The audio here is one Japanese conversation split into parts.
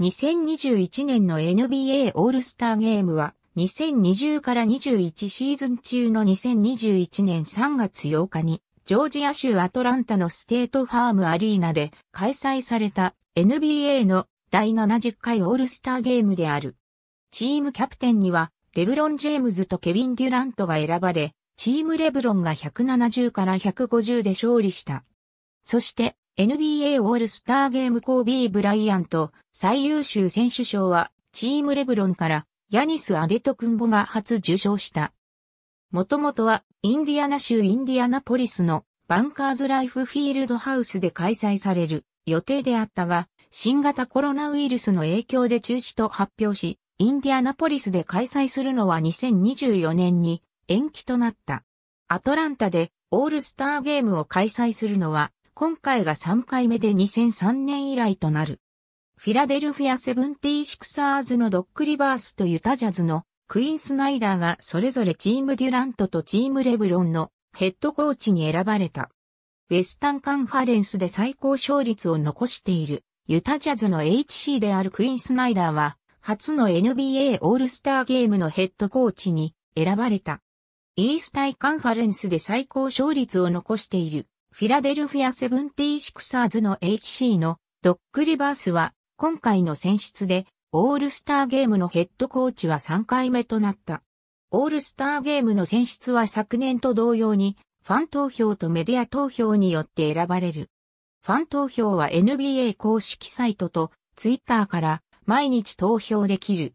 2021年の NBA オールスターゲームは、2020から21シーズン中の2021年3月8日に、ジョージア州アトランタのステートファームアリーナで開催された NBA の第70回オールスターゲームである。チームキャプテンには、レブロン・ジェームズとケビン・デュラントが選ばれ、チームレブロンが170から150で勝利した。そして、NBA オールスターゲームコービー・ブライアント、最優秀選手賞は、チームレブロンから、ヤニス・アデト・クンボが初受賞した。もともとは、インディアナ州インディアナポリスの、バンカーズ・ライフ・フィールドハウスで開催される予定であったが、新型コロナウイルスの影響で中止と発表し、インディアナポリスで開催するのは2024年に延期となった。アトランタでオールスターゲームを開催するのは今回が3回目で2003年以来となる。フィラデルフィアセブンティーシクサーズのドックリバースとユタジャズのクイーンスナイダーがそれぞれチームデュラントとチームレブロンのヘッドコーチに選ばれた。ウェスタンカンファレンスで最高勝率を残しているユタジャズの HC であるクイーンスナイダーは初の NBA オールスターゲームのヘッドコーチに選ばれた。イースタイカンファレンスで最高勝率を残しているフィラデルフィアセブンティーシクサーズの HC のドックリバースは今回の選出で、オールスターゲームのヘッドコーチは3回目となった。オールスターゲームの選出は昨年と同様に、ファン投票とメディア投票によって選ばれる。ファン投票は NBA 公式サイトとツイッターから毎日投票できる。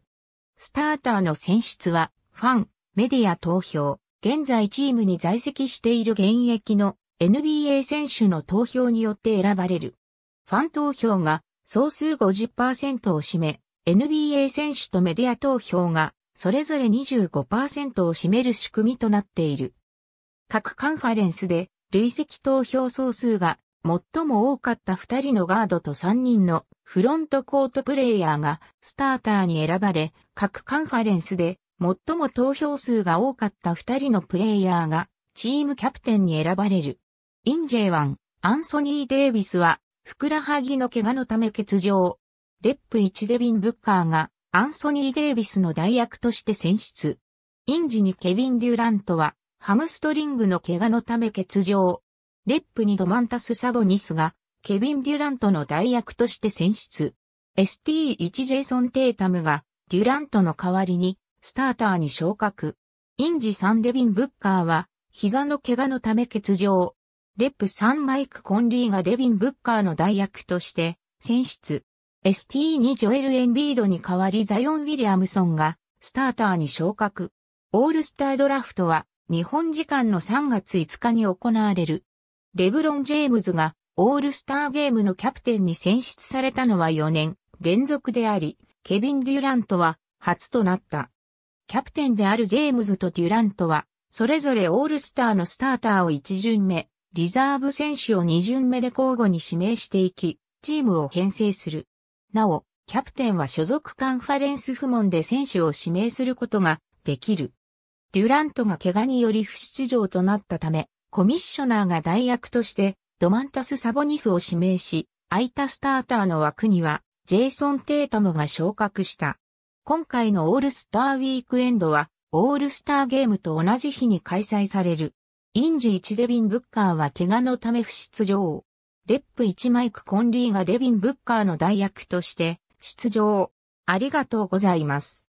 スターターの選出は、ファン、メディア投票、現在チームに在籍している現役の NBA 選手の投票によって選ばれる。ファン投票が総数50%を占め、NBA 選手とメディア投票が、それぞれ25%を占める仕組みとなっている。各カンファレンスで、累積投票総数が最も多かった2人のガードと3人のフロントコートプレイヤーがスターターに選ばれ、各カンファレンスで最も投票数が多かった2人のプレイヤーがチームキャプテンに選ばれる。インジェイワン、アンソニー・デイビスはふくらはぎの怪我のため欠場。レップ1デビン・ブッカーがアンソニー・デイビスの代役として選出。インジにケビン・デュラントはハムストリングの怪我のため欠場。レップにドマンタス・サボニスがケビン・デュラントの代役として選出。ST1 ジェイソン・テータムがデュラントの代わりにスターターに昇格。インジ3デビン・ブッカーは膝の怪我のため欠場。レップ3マイク・コンリーがデビン・ブッカーの代役として選出。ST2 ジョエル・エンビードに代わりザヨン・ウィリアムソンがスターターに昇格。オールスタードラフトは日本時間の3月5日に行われる。レブロン・ジェームズがオールスターゲームのキャプテンに選出されたのは4年連続であり、ケビン・デュラントは初となった。キャプテンであるジェームズとデュラントは、それぞれオールスターのスターターを1巡目、リザーブ選手を2巡目で交互に指名していき、チームを編成する。なお、キャプテンは所属カンファレンス部門で選手を指名することができる。デュラントが怪我により不出場となったため、コミッショナーが代役としてドマンタス・サボニスを指名し、空いたスターターの枠にはジェイソン・テータムが昇格した。今回のオールスターウィークエンドはオールスターゲームと同じ日に開催される。インジ1デビン・ブッカーは怪我のため不出場。レップ1マイク・コンリーがデビン・ブッカーの代役として出場。ありがとうございます。